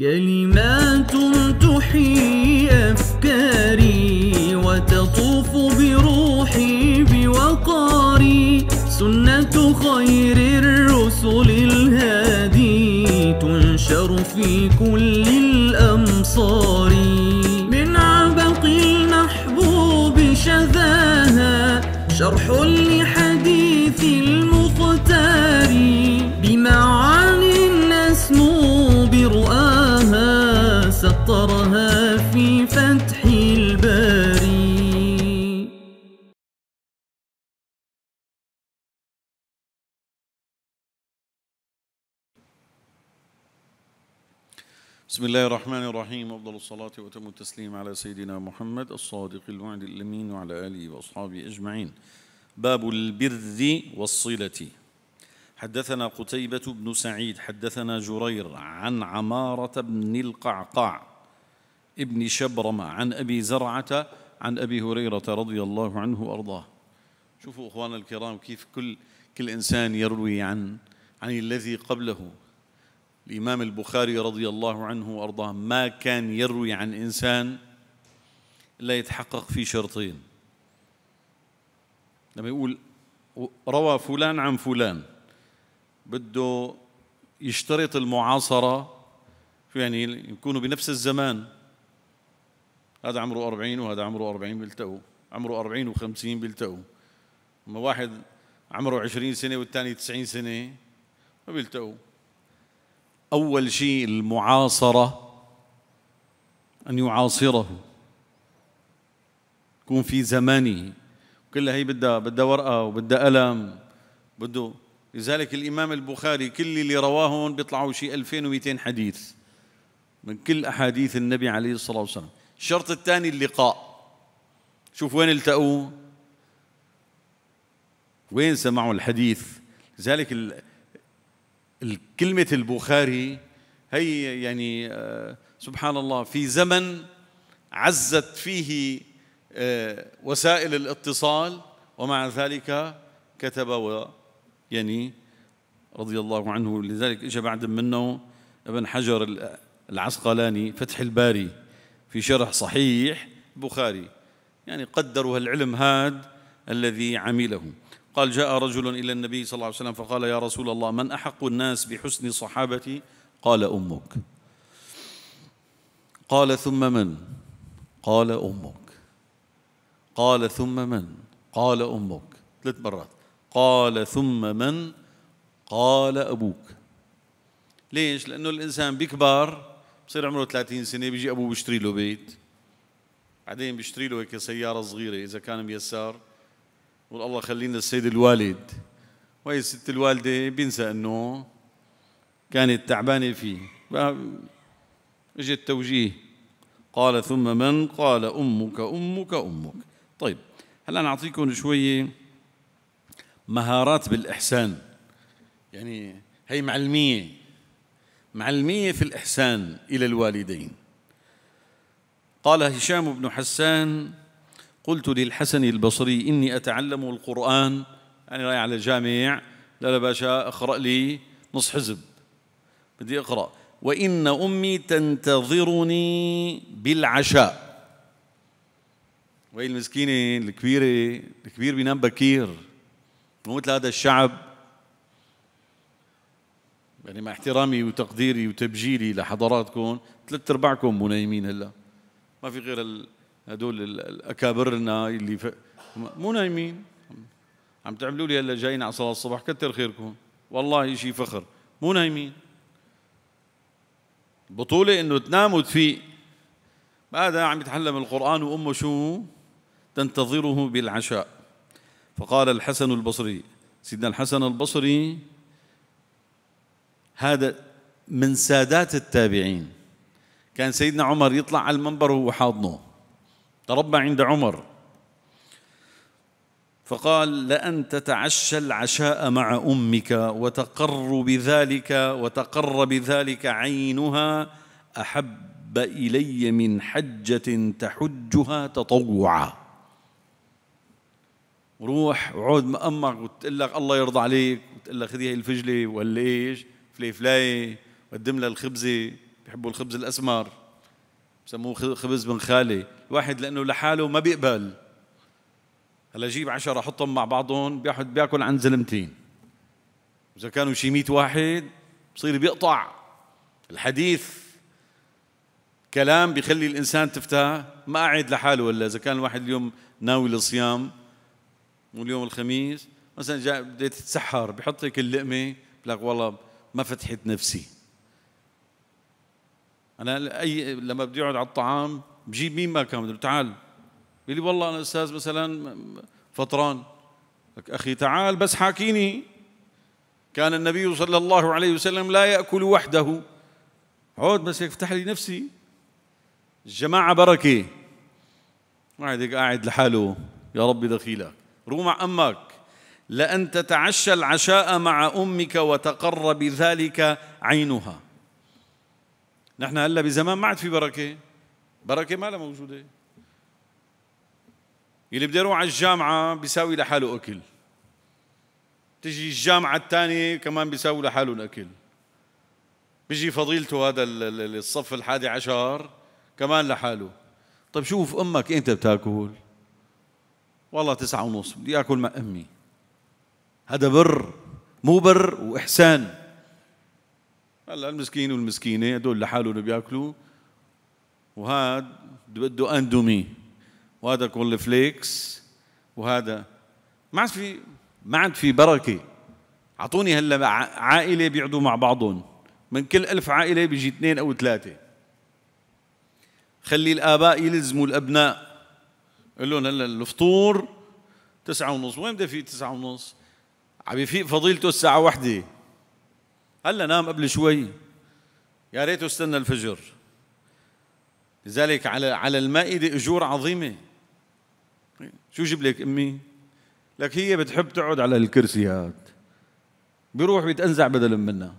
كلمات تحيي أفكاري وتطوف بروحي بوقاري سنة خير الرسل الهادي تنشر في كل الأمصار من عبق المحبوب شذاها شرح سطرها في فتح الباري بسم الله الرحمن الرحيم أفضل الصلاة وأتم التسليم على سيدنا محمد الصادق الوعد الأمين وعلى آله وأصحابه أجمعين باب البر والصلة حدثنا قتيبة بن سعيد حدثنا جرير عن عمارة بن القعقاع ابن شبرمة عن أبي زرعة عن أبي هريرة رضي الله عنه وأرضاه شوفوا أخوانا الكرام كيف كل كل إنسان يروي عن عن الذي قبله الإمام البخاري رضي الله عنه وأرضاه ما كان يروي عن إنسان لا يتحقق في شرطين لما يقول روى فلان عن فلان بده يشترط المعاصرة يعني يكونوا بنفس الزمان هذا عمره 40 وهذا عمره 40 بيلتقوا عمره 40 و50 بيلتقوا اما واحد عمره 20 سنه والثاني 90 سنه ما بيلتقوا اول شيء المعاصره ان يعاصره يكون في زمانه كلها هي بدها بدها ورقه وبدها قلم بده لذلك الامام البخاري كل اللي رواه هون بيطلعوا شيء 2200 حديث من كل احاديث النبي عليه الصلاه والسلام الشرط الثاني اللقاء شوف وين التقوا وين سمعوا الحديث لذلك الكلمة البخاري هي يعني آه، سبحان الله في زمن عزت فيه آه، وسائل الاتصال ومع ذلك كتب و يعني رضي الله عنه لذلك اجى بعد منه ابن حجر العسقلاني فتح الباري في شرح صحيح بخاري يعني قدروا العلم هاد الذي عمله قال جاء رجل إلى النبي صلى الله عليه وسلم فقال يا رسول الله من أحق الناس بحسن صحابتي قال أمك قال ثم من قال أمك قال ثم من قال أمك ثلاث مرات قال ثم من قال أبوك ليش؟ لأنه الإنسان بيكبر بصير عمره 30 سنه بيجي ابوه بيشتري له بيت بعدين بيشتري له هيك سياره صغيره اذا كان ميسر بقول الله خلينا السيد الوالد وهي الست الوالده بينسى انه كانت تعبانه فيه اجى التوجيه قال ثم من قال امك امك امك طيب هلا انا اعطيكم شويه مهارات بالاحسان يعني هي معلميه معلمية في الإحسان إلى الوالدين قال هشام بن حسان قلت للحسن البصري إني أتعلم القرآن يعني رايح على الجامع لا لا باشا اقرأ لي نص حزب بدي أقرأ وإن أمي تنتظرني بالعشاء وهي المسكينة الكبيرة الكبير بينام بكير مو مثل هذا الشعب يعني مع احترامي وتقديري وتبجيلي لحضراتكم ثلاث ارباعكم مو نايمين هلا ما في غير هدول الاكابرنا اللي ف... مو نايمين عم تعملوا لي هلا جايين على صلاه الصبح كتر خيركم والله شيء فخر مو نايمين البطولة انه تنام وتفيق هذا عم يتعلم القرآن وأمه شو تنتظره بالعشاء فقال الحسن البصري سيدنا الحسن البصري هذا من سادات التابعين كان سيدنا عمر يطلع على المنبر وهو حاضنه تربى عند عمر فقال لأن تتعشى العشاء مع أمك وتقر بذلك وتقر بذلك عينها أحب إلي من حجة تحجها تطوعا روح وعود أمك وتقول لك الله يرضى عليك وتقول لك خذي هي الفجلة ولا إيش فليفلاية قدم لها الخبزة بيحبوا الخبز الأسمر بسموه خبز بن خالي الواحد لأنه لحاله ما بيقبل هلا جيب عشرة حطهم مع بعضهم بياخد بياكل عند زلمتين إذا كانوا شي 100 واحد بصير بيقطع الحديث كلام بيخلي الإنسان تفتح ما قاعد لحاله ولا إذا كان الواحد اليوم ناوي للصيام واليوم الخميس مثلا جاء بدي تتسحر بحط هيك اللقمة لك والله ما فتحت نفسي انا اي لما بدي اقعد على الطعام بجيب مين ما كان بدي تعال بيقول لي والله انا استاذ مثلا فطران لك اخي تعال بس حاكيني كان النبي صلى الله عليه وسلم لا ياكل وحده عود بس هيك افتح لي نفسي الجماعه بركه واحد قاعد لحاله يا ربي دخيلك روح مع امك لأن تتعشى العشاء مع أمك وتقر بذلك عينها نحن هلا بزمان ما عاد في بركة بركة ما لها موجودة اللي بده يروح على الجامعة بيساوي لحاله أكل تجي الجامعة الثانية كمان بيساوي لحاله الأكل بيجي فضيلته هذا الصف الحادي عشر كمان لحاله طيب شوف أمك أنت بتاكل والله تسعة ونص بدي أكل مع أمي هذا بر مو بر واحسان هلا المسكين والمسكينه هدول لحالهم بياكلوا وهذا بده اندومي وهذا كول فليكس وهذا ما عاد في ما عاد في بركه اعطوني هلا عائله بيقعدوا مع بعضهم من كل ألف عائله بيجي اثنين او ثلاثه خلي الاباء يلزموا الابناء قول لهم هلا الفطور تسعة ونص وين بدي في تسعة ونص عم يفيق فضيلته الساعة واحدة هلا نام قبل شوي يا ريت استنى الفجر لذلك على على المائدة أجور عظيمة شو جيب لك أمي؟ لك هي بتحب تقعد على الكرسي هاد بيروح بيتأنزع بدلا منها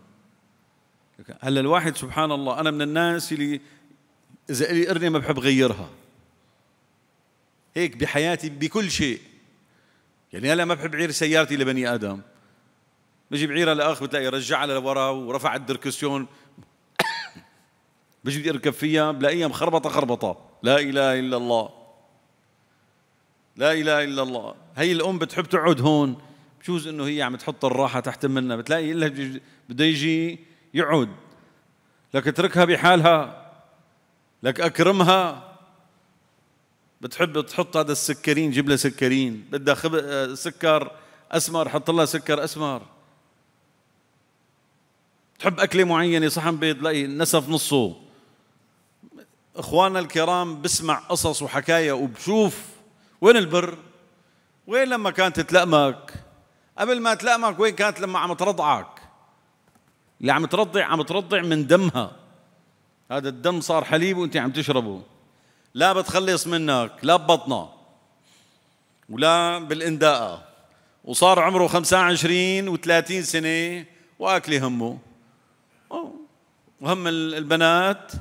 هلا الواحد سبحان الله أنا من الناس اللي إذا لي قرنة ما بحب غيرها هيك بحياتي بكل شيء يعني هلا ما بحب عير سيارتي لبني ادم بجيب عيرها لاخ بتلاقي رجعها لورا ورفع الدركسيون بجي بدي اركب فيها بلاقيها مخربطه خربطه لا اله الا الله لا اله الا الله هي الام بتحب تقعد هون بجوز انه هي عم تحط الراحه تحت منا بتلاقي الا بده يجي يقعد لك اتركها بحالها لك اكرمها بتحب تحط هذا السكرين جيب له سكرين بدها آه، خب... سكر اسمر حط لها سكر اسمر تحب اكله معينه صحن بيض لاقي نسف نصه اخواننا الكرام بسمع قصص وحكايا وبشوف وين البر وين لما كانت تلأمك قبل ما تلأمك وين كانت لما عم ترضعك اللي عم ترضع عم ترضع من دمها هذا الدم صار حليب وانت عم تشربه لا بتخلص منك لا ببطنه ولا بالانداءة وصار عمره 25 و30 سنة وأكل همه وهم البنات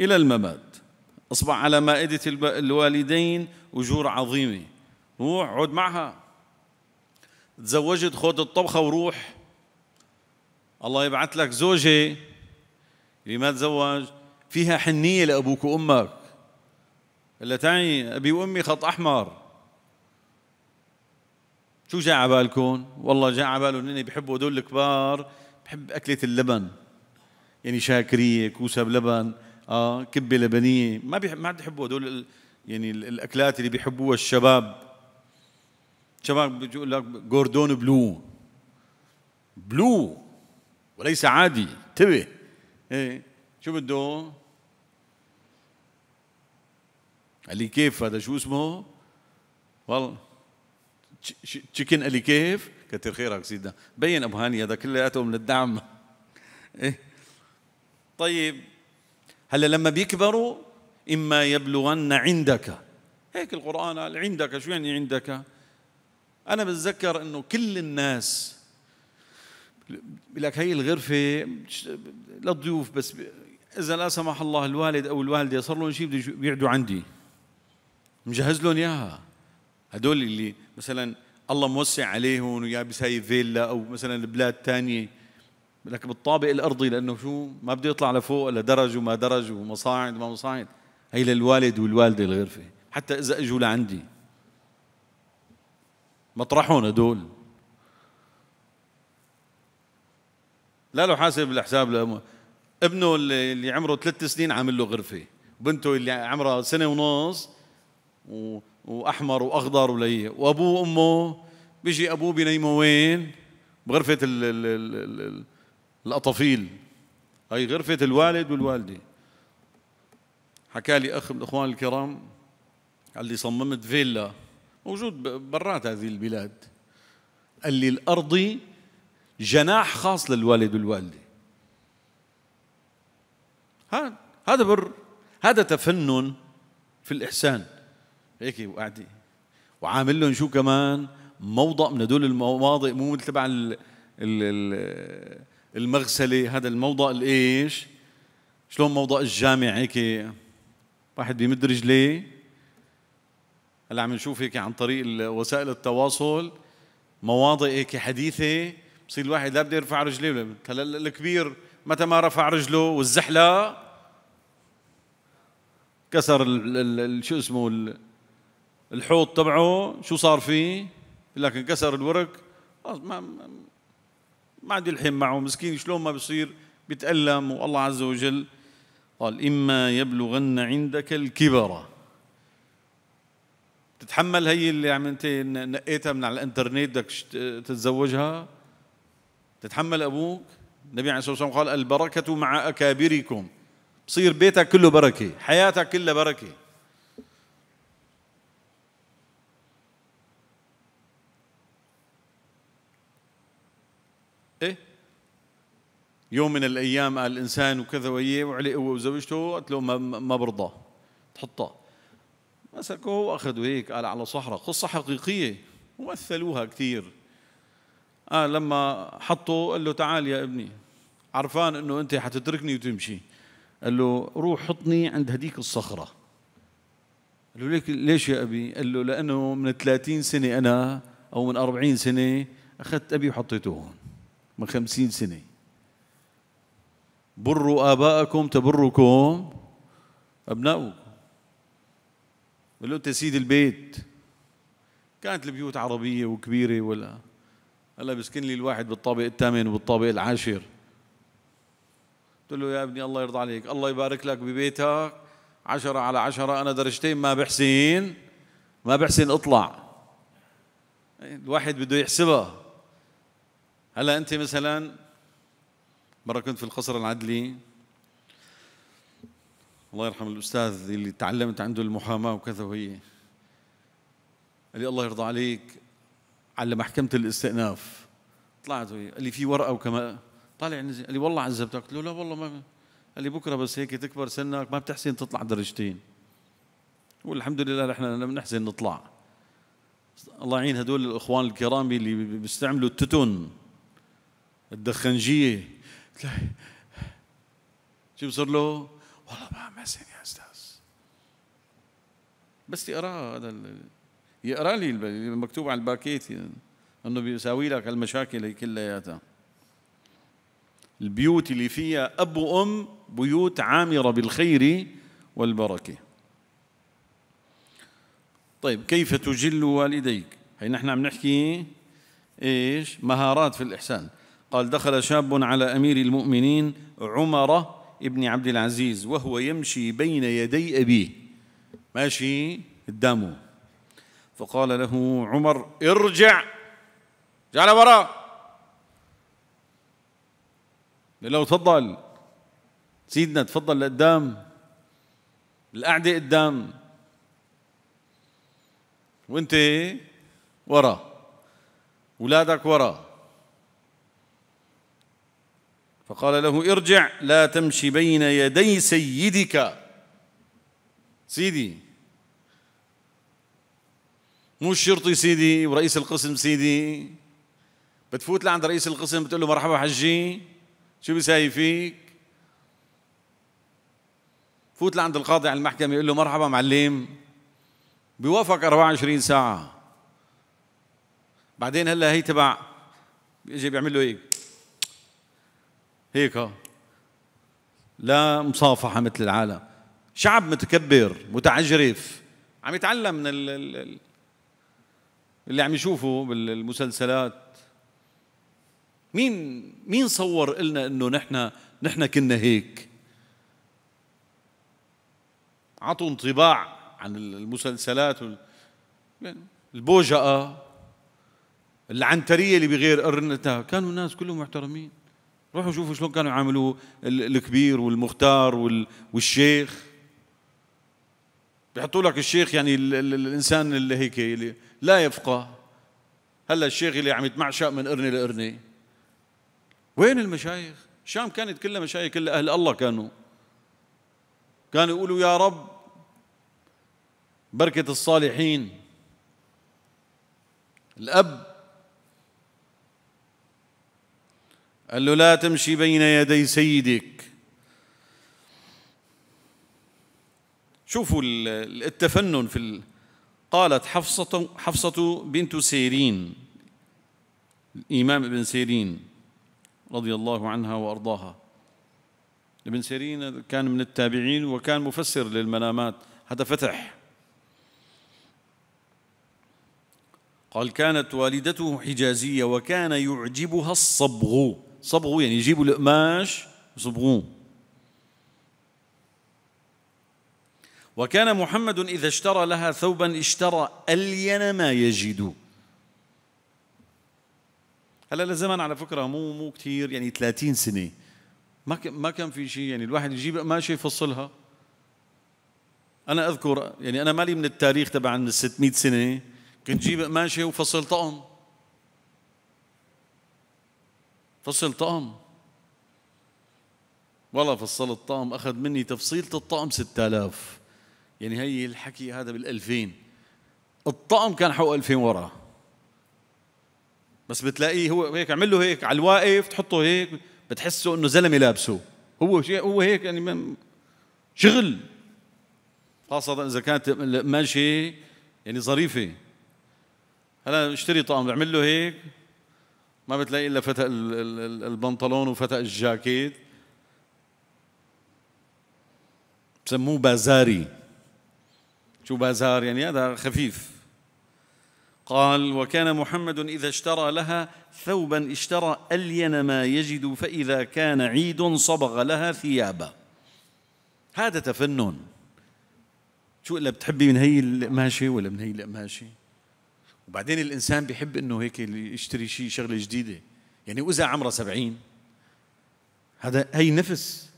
إلى الممات أصبح على مائدة الوالدين أجور عظيمة روح عود معها تزوجت خذ الطبخة وروح الله يبعث لك زوجة اللي ما تزوج فيها حنية لأبوك وأمك إلا تعني أبي وأمي خط أحمر شو جاء على بالكم؟ والله جاء على بالهم إني بحبوا هدول الكبار بحب أكلة اللبن يعني شاكرية كوسة بلبن آه كبة لبنية ما بيحب ما عاد يحبوا هدول يعني الأكلات اللي بيحبوها الشباب شباب بيقول لك جوردون بلو بلو وليس عادي انتبه ايه شو بده قال لي كيف هذا شو اسمه؟ والله تشيكن قال لي كيف؟ كتر خيرك سيدنا بين ابو هاني هذا كلياته من الدعم إيه؟ طيب هلا لما بيكبروا اما يبلغن عندك هيك القران قال عندك شو يعني عندك؟ انا بتذكر انه كل الناس بقول لك هي الغرفه للضيوف بس اذا لا سمح الله الوالد او الوالده صار لهم شيء بده يقعدوا عندي مجهز لهم اياها هدول اللي مثلا الله موسع عليهم ويا بساي فيلا او مثلا بلاد ثانيه لك بالطابق الارضي لانه شو ما بده يطلع لفوق الا درج وما درج ومصاعد وما مصاعد هي للوالد والوالده الغرفه حتى اذا اجوا لعندي مطرحهم هدول لا لو حاسب الحساب لأمه. ابنه اللي عمره ثلاث سنين عامل له غرفه وبنته اللي عمرها سنه ونص واحمر واخضر ولي وابوه وامه بيجي ابوه بنيمه وين؟ بغرفه ال ال ال ال الاطفيل هي غرفه الوالد والوالده حكى لي اخ من الاخوان الكرام قال لي صممت فيلا موجود برات هذه البلاد قال لي الارضي جناح خاص للوالد والوالده هذا هذا بر هذا تفنن في الاحسان هيك وقاعد وعامل لهم شو كمان موضع من هدول المواضع مو مثل تبع المغسله هذا الموضع الايش شلون موضع الجامع هيك واحد بيمد رجليه هلا عم نشوف هيك عن طريق وسائل التواصل مواضع هيك حديثه بصير الواحد لا بده يرفع رجليه هلا الكبير متى ما رفع رجله والزحله كسر شو اسمه الحوض تبعه شو صار فيه؟ لكن لك انكسر الورك خلص ما ما عاد يلحم معه مسكين شلون ما بصير بيتألم والله عز وجل قال إما يبلغن عندك الكبر تتحمل هي اللي عم انت نقيتها من على الانترنت بدك تتزوجها تتحمل ابوك النبي عليه الصلاه والسلام قال البركه مع اكابركم بصير بيتك كله بركه حياتك كلها بركه يوم من الايام قال الانسان وكذا وياه وعلي هو وزوجته قالت له ما, ما برضى تحطها مسكوه واخذوا هيك قال على صحراء قصه حقيقيه ومثلوها كثير قال لما حطوا قال له تعال يا ابني عرفان انه انت حتتركني وتمشي قال له روح حطني عند هديك الصخره قال له ليك ليش يا ابي؟ قال له لانه من 30 سنه انا او من 40 سنه اخذت ابي وحطيته هون من 50 سنه بروا آباءكم تبركم أبناؤكم بقول له أنت سيد البيت كانت البيوت عربية وكبيرة ولا هلا بسكن لي الواحد بالطابق الثامن وبالطابق العاشر قلت له يا ابني الله يرضى عليك الله يبارك لك ببيتك عشرة على عشرة أنا درجتين ما بحسن ما بحسن أطلع إيه، الواحد بده يحسبها هلا أنت مثلا مرة كنت في القصر العدلي الله يرحم الأستاذ اللي تعلمت عنده المحاماة وكذا وهي قال لي الله يرضى عليك على محكمة الاستئناف طلعت وهي قال لي في ورقة وكما طالع نزل قال لي والله عذبتك قلت له لا والله ما قال لي بكره بس هيك تكبر سنك ما بتحسن تطلع درجتين والحمد لله نحن بنحسن نطلع الله يعين هدول الاخوان الكرام اللي بيستعملوا التتون الدخنجيه تلاقي شو بصير له؟ والله ما ماسن يا استاذ بس يقراها هذا يقرا لي مكتوب على الباكيت يعني انه بيساوي لك المشاكل هي كلياتها البيوت اللي فيها اب وام بيوت عامره بالخير والبركه طيب كيف تجل والديك هي نحن عم نحكي ايش مهارات في الاحسان قال دخل شاب على أمير المؤمنين عمر ابن عبد العزيز وهو يمشي بين يدي أبيه ماشي قدامه فقال له عمر ارجع ارجع وراء لو تفضل سيدنا تفضل لقدام القعدة قدام وانت ورا ولادك ورا فقال له ارجع لا تمشي بين يدي سيدك سيدي مو الشرطي سيدي ورئيس القسم سيدي بتفوت لعند رئيس القسم بتقول له مرحبا حجي شو بيساوي فيك فوت لعند القاضي على المحكمة يقول له مرحبا معلم بيوافق 24 ساعة بعدين هلا هي تبع بيجي بيعمل له هيك هيك لا مصافحة مثل العالم شعب متكبر متعجرف عم يتعلم من اللي عم يشوفه بالمسلسلات مين مين صور لنا انه نحن نحن كنا هيك عطوا انطباع عن المسلسلات يعني البوجقه العنترية اللي بغير قرنتها كانوا الناس كلهم محترمين روحوا شوفوا شلون كانوا يعاملوا الكبير والمختار والشيخ بيحطوا لك الشيخ يعني الانسان اللي هيك اللي لا يفقه هلا الشيخ اللي عم يتمعشق من قرنه لقرنه وين المشايخ؟ الشام كانت كلها مشايخ كلها اهل الله كانوا كانوا يقولوا يا رب بركه الصالحين الاب قال له لا تمشي بين يدي سيدك شوفوا التفنن في قالت حفصة حفصة بنت سيرين الإمام ابن سيرين رضي الله عنها وأرضاها ابن سيرين كان من التابعين وكان مفسر للمنامات هذا فتح قال كانت والدته حجازية وكان يعجبها الصبغ صبغوا يعني يجيبوا القماش ويصبغوه وكان محمد إذا اشترى لها ثوبا اشترى ألين ما يجد هلا لزمان على فكرة مو مو كثير يعني 30 سنة ما ما كان في شيء يعني الواحد يجيب قماشة يفصلها أنا أذكر يعني أنا مالي من التاريخ تبع من 600 سنة كنت جيب قماشة وفصل طقم فصل طقم ولا فصل الطقم أخذ مني تفصيلة الطقم 6000 يعني هي الحكي هذا بال2000 الطقم كان حقه 2000 وراء بس بتلاقيه هو هيك عمل له هيك على الواقف تحطه هيك بتحسه انه زلمه لابسه هو شيء هو هيك يعني شغل خاصة إذا كانت ماشية يعني ظريفة هلا اشتري طقم بعمل له هيك ما بتلاقي الا فتق البنطلون وفتق الجاكيت بسموه بازاري شو بازار يعني هذا خفيف قال وكان محمد اذا اشترى لها ثوبا اشترى الين ما يجد فاذا كان عيد صبغ لها ثيابا هذا تفنن شو الا بتحبي من هي القماشه ولا من هي القماشه وبعدين الإنسان بيحب إنه هيك يشتري شيء شغلة جديدة يعني وإذا عمره سبعين هذا هي نفس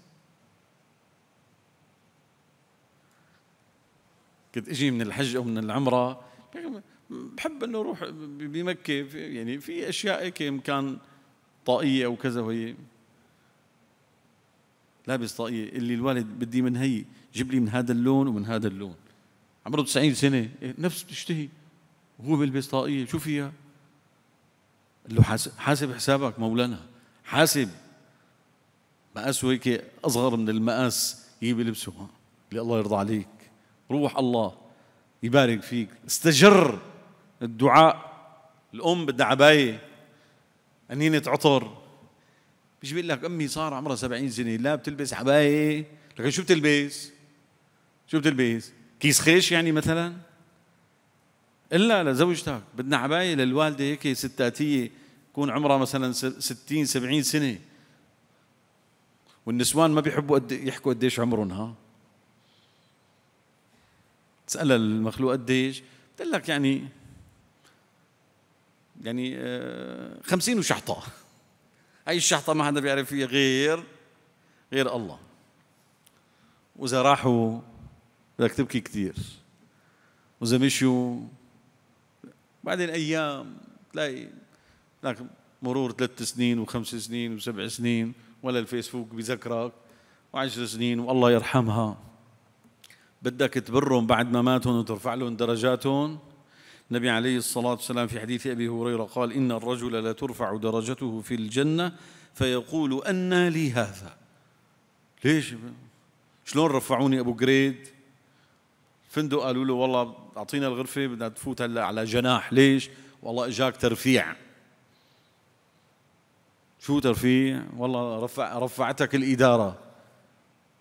كنت اجي من الحج او من العمره يعني بحب انه اروح بمكه يعني في اشياء هيك كان طاقيه او كذا وهي لابس طاقيه اللي الوالد بدي من هي جيب لي من هذا اللون ومن هذا اللون عمره 90 سنه إيه، نفس بتشتهي وهو بيلبس طاقيه شو فيها؟ قال له حاسب حسابك مولانا حاسب مقاسه هيك اصغر من المقاس هي بيلبسه اللي الله يرضى عليك روح الله يبارك فيك استجر الدعاء الام بدها عبايه قنينه عطر مش بيقول لك امي صار عمرها 70 سنه لا بتلبس عبايه لكن شو بتلبس؟ شو بتلبس؟ كيس خيش يعني مثلا؟ الا لزوجتك بدنا عبايه للوالده هيك ستاتيه يكون عمرها مثلا 60 70 سنه والنسوان ما بيحبوا قد يحكوا قديش عمرهم ها تسالها المخلوق قديش بتقول لك يعني يعني آه، خمسين وشحطة هاي الشحطة ما حدا بيعرف فيها غير غير الله وإذا راحوا بدك تبكي كثير وإذا مشوا بعدين ايام تلاقي لك مرور ثلاث سنين وخمس سنين وسبع سنين ولا الفيسبوك بذكرك وعشر سنين والله يرحمها بدك تبرهم بعد ما ماتهم وترفع لهم درجاتهم النبي عليه الصلاة والسلام في حديث أبي هريرة قال إن الرجل لترفع درجته في الجنة فيقول أنى لي هذا ليش شلون رفعوني أبو جريد فندق قالوا له والله اعطينا الغرفه بدنا تفوت هلا على جناح ليش؟ والله اجاك ترفيع شو ترفيع؟ والله رفع رفعتك الاداره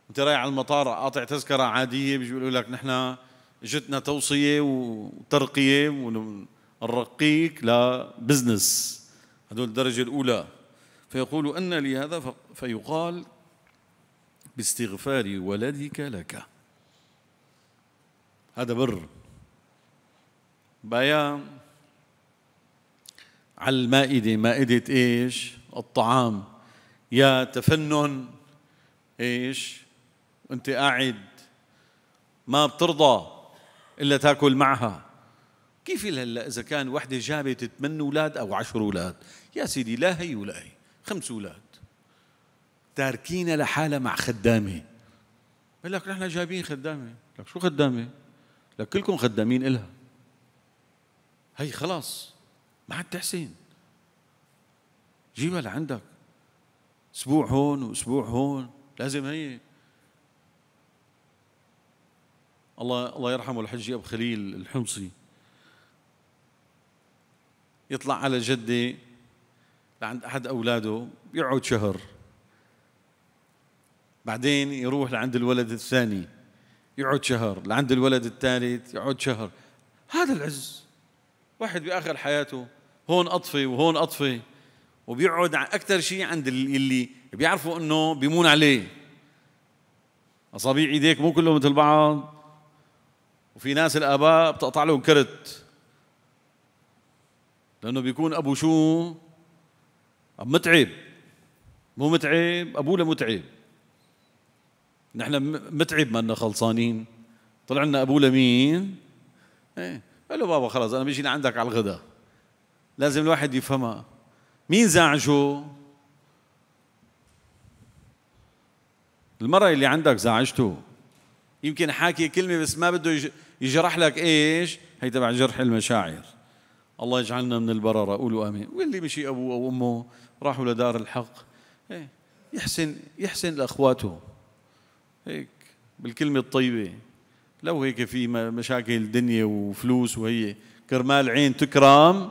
انت رايح على المطار قاطع تذكره عاديه بيجي بيقولوا لك نحن اجتنا توصيه وترقيه ونرقيك لبزنس هدول الدرجه الاولى فيقول ان لي هذا فيقال باستغفار ولدك لك هذا بر بايا على المائدة مائدة إيش الطعام يا تفنن إيش أنت قاعد ما بترضى إلا تاكل معها كيف هلا إذا كان وحدة جابت ثمان أولاد أو عشر أولاد يا سيدي لا هي ولا هي خمس أولاد تاركين لحالها مع خدامة بقول لك نحن جايبين خدامة لك شو خدامة لكلكم خدامين إلها هي خلاص ما عاد تحسن جيبها لعندك اسبوع هون واسبوع هون لازم هي الله الله يرحمه الحجي ابو خليل الحمصي يطلع على جده لعند احد اولاده يقعد شهر بعدين يروح لعند الولد الثاني يقعد شهر لعند الولد الثالث يقعد شهر هذا العز واحد بآخر حياته هون أطفي وهون أطفي وبيقعد أكثر شيء عند اللي بيعرفوا أنه بيمون عليه أصابيع إيديك مو كلهم مثل بعض وفي ناس الآباء بتقطع لهم كرت لأنه بيكون أبو شو أب متعب مو متعب أبوه لمتعب نحن متعب ما خلصانين طلع لنا ابوه لمين ايه قال له بابا خلاص انا بيجي لعندك على الغداء لازم الواحد يفهمها مين زعجه المرأة اللي عندك زعجته يمكن حاكي كلمة بس ما بده يجرح لك ايش هي تبع جرح المشاعر الله يجعلنا من البررة قولوا امين واللي مشي ابوه او امه راحوا لدار الحق إيه يحسن يحسن لاخواته هيك بالكلمة الطيبة لو هيك في مشاكل دنيا وفلوس وهي كرمال عين تكرام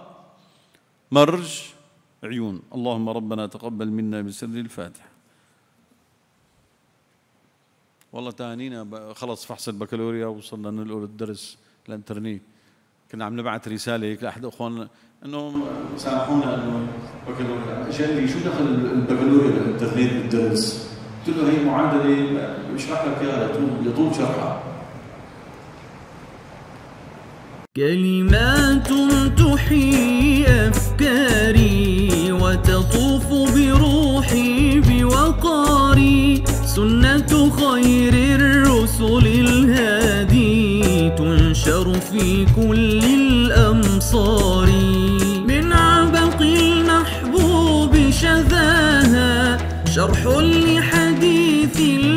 مرج عيون اللهم ربنا تقبل منا بسر الفاتحة والله تهانينا خلص فحص البكالوريا وصلنا ننقل الدرس الانترنت كنا عم نبعث رساله هيك لاحد اخواننا انه سامحونا انه بكالوريا شو دخل البكالوريا الانترنت بالدرس؟ قلت له هي معادلة بشرح إيه؟ لك اياها يطول شرحها كلمات تحيي أفكاري وتطوف بروحي بوقاري سنة خير الرسل الهادي تنشر في كل الأمصار من عبق المحبوب شذاها شرح لحبيبي till